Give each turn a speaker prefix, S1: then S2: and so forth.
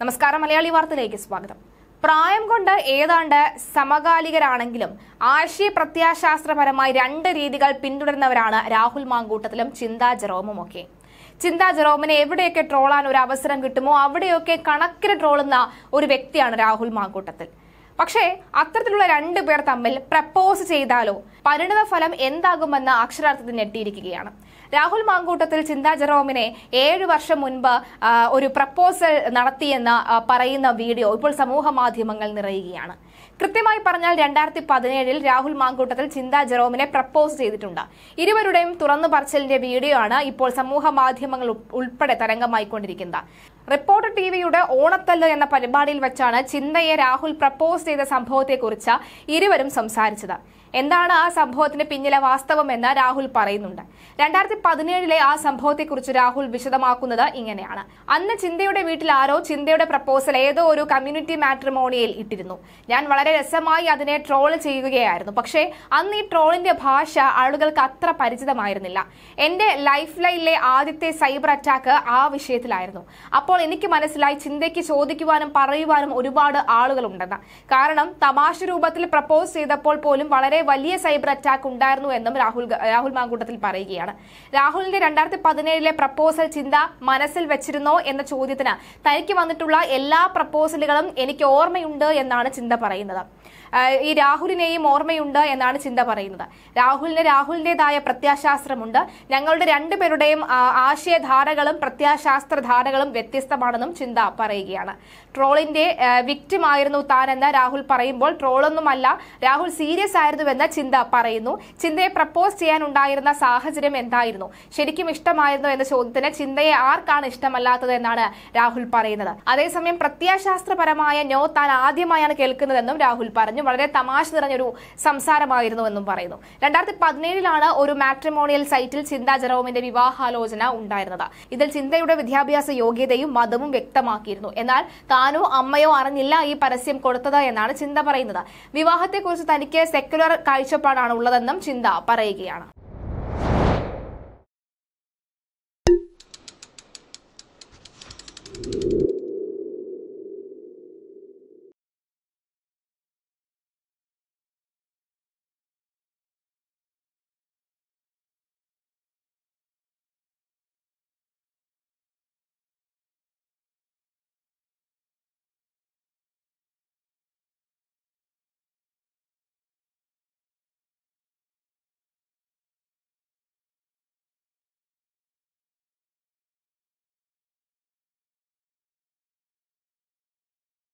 S1: നമസ്കാരം മലയാളി വാർത്തയിലേക്ക് സ്വാഗതം പ്രായം കൊണ്ട് ഏതാണ്ട് സമകാലികരാണെങ്കിലും ആശയ പ്രത്യാശാസ്ത്രപരമായി രണ്ട് രീതികൾ പിന്തുടരുന്നവരാണ് രാഹുൽ മാങ്കൂട്ടത്തിലും ചിന്താ ജെറോമും ഒക്കെ ചിന്താ ജെറോമിനെ എവിടെയൊക്കെ ട്രോളാൻ ഒരു അവസരം കിട്ടുമോ അവിടെയൊക്കെ കണക്കിന് ട്രോളുന്ന ഒരു വ്യക്തിയാണ് രാഹുൽ മാങ്കൂട്ടത്തിൽ പക്ഷേ അത്തരത്തിലുള്ള രണ്ടു പേർ തമ്മിൽ പ്രപ്പോസ് ചെയ്താലോ പരിണിത ഫലം എന്താകുമെന്ന് അക്ഷരാർത്ഥത്തിൽ ഞെട്ടിയിരിക്കുകയാണ് രാഹുൽ മാങ്കൂട്ടത്തിൽ ചിന്താ ജെറോമിനെ ഏഴ് വർഷം മുൻപ് ഒരു പ്രപ്പോസൽ നടത്തിയെന്ന് പറയുന്ന വീഡിയോ ഇപ്പോൾ സമൂഹ മാധ്യമങ്ങൾ നിറയുകയാണ് കൃത്യമായി പറഞ്ഞാൽ രണ്ടായിരത്തി പതിനേഴിൽ രാഹുൽ മാങ്കൂട്ടത്തിൽ ചിന്ത ജെറോമിനെ പ്രപ്പോസ് ചെയ്തിട്ടുണ്ട് ഇരുവരുടെയും തുറന്നു പറച്ചിലിന്റെ വീഡിയോ ആണ് ഇപ്പോൾ സമൂഹ മാധ്യമങ്ങൾ ഉൾപ്പെടെ തരംഗമായിക്കൊണ്ടിരിക്കുന്നത് റിപ്പോർട്ടർ ടി വിയുടെ ഓണത്തല്ല് എന്ന പരിപാടിയിൽ വെച്ചാണ് ചിന്തയെ രാഹുൽ പ്രപ്പോസ് ചെയ്ത സംഭവത്തെക്കുറിച്ച് ഇരുവരും സംസാരിച്ചത് എന്താണ് ആ സംഭവത്തിന് പിന്നിലെ വാസ്തവമെന്ന് രാഹുൽ പറയുന്നുണ്ട് രണ്ടായിരത്തി പതിനേഴിലെ ആ സംഭവത്തെക്കുറിച്ച് രാഹുൽ വിശദമാക്കുന്നത് ഇങ്ങനെയാണ് അന്ന് ചിന്തയുടെ വീട്ടിൽ ആരോ ചിന്തയുടെ പ്രപ്പോസൽ ഏതോ ഒരു കമ്മ്യൂണിറ്റി മാട്രിമോണിയിൽ ഇട്ടിരുന്നു ഞാൻ വളരെ രസമായി അതിനെ ട്രോൾ ചെയ്യുകയായിരുന്നു പക്ഷേ അന്ന് ഈ ട്രോളിന്റെ ഭാഷ ആളുകൾക്ക് അത്ര പരിചിതമായിരുന്നില്ല എന്റെ ലൈഫ് ലൈനിലെ ആദ്യത്തെ സൈബർ അറ്റാക്ക് ആ വിഷയത്തിലായിരുന്നു അപ്പോൾ എനിക്ക് മനസ്സിലായി ചിന്തയ്ക്ക് ചോദിക്കുവാനും പറയുവാനും ഒരുപാട് ആളുകളുണ്ടെന്ന് കാരണം തമാശ രൂപത്തിൽ പ്രപ്പോസ് ചെയ്തപ്പോൾ പോലും വളരെ വലിയ സൈബർ അറ്റാക്ക് ഉണ്ടായിരുന്നു എന്നും രാഹുൽ രാഹുൽ മാങ്കൂട്ടത്തിൽ പറയുകയാണ് രാഹുലിന്റെ രണ്ടായിരത്തി പതിനേഴിലെ പ്രപ്പോസൽ ചിന്ത മനസ്സിൽ വെച്ചിരുന്നോ എന്ന ചോദ്യത്തിന് തനിക്ക് വന്നിട്ടുള്ള എല്ലാ പ്രപ്പോസലുകളും എനിക്ക് ഓർമ്മയുണ്ട് എന്നാണ് ചിന്ത പറയുന്നത് ഈ രാഹുലിനെയും ഓർമ്മയുണ്ട് എന്നാണ് ചിന്ത പറയുന്നത് രാഹുലിന് രാഹുലിൻ്റെതായ പ്രത്യാശാസ്ത്രമുണ്ട് ഞങ്ങളുടെ രണ്ടുപേരുടെയും ആശയധാരകളും പ്രത്യാശാസ്ത്രധാരകളും വ്യത്യസ്തമാണെന്നും ചിന്ത പറയുകയാണ് ട്രോളിന്റെ ആയിരുന്നു താനെന്ന് രാഹുൽ പറയുമ്പോൾ ട്രോളൊന്നുമല്ല രാഹുൽ സീരിയസ് ആയിരുന്നുവെന്ന് ചിന്ത പറയുന്നു ചിന്തയെ പ്രപ്പോസ് ചെയ്യാനുണ്ടായിരുന്ന സാഹചര്യം എന്തായിരുന്നു ശരിക്കും ഇഷ്ടമായിരുന്നു എന്ന ചോദ്യത്തിന് ചിന്തയെ ആർക്കാണ് ഇഷ്ടമല്ലാത്തത് എന്നാണ് രാഹുൽ പറയുന്നത് അതേസമയം പ്രത്യാശാസ്ത്രപരമായ നോ താൻ ആദ്യമായാണ് കേൾക്കുന്നതെന്നും രാഹുൽ പറഞ്ഞു വളരെ തമാശ നിറഞ്ഞൊരു സംസാരമായിരുന്നു എന്നും പറയുന്നു രണ്ടായിരത്തി പതിനേഴിലാണ് ഒരു മാട്രിമോണിയൽ സൈറ്റിൽ ചിന്ത ജെറോമിന്റെ വിവാഹാലോചന ഉണ്ടായിരുന്നത് ഇതിൽ ചിന്തയുടെ വിദ്യാഭ്യാസ യോഗ്യതയും മതവും വ്യക്തമാക്കിയിരുന്നു എന്നാൽ താനോ അമ്മയോ അറിഞ്ഞില്ല ഈ പരസ്യം കൊടുത്തത് എന്നാണ് ചിന്ത പറയുന്നത് വിവാഹത്തെക്കുറിച്ച് തനിക്ക് സെക്യുലർ കാഴ്ചപ്പാടാണ് ഉള്ളതെന്നും ചിന്ത പറയുകയാണ്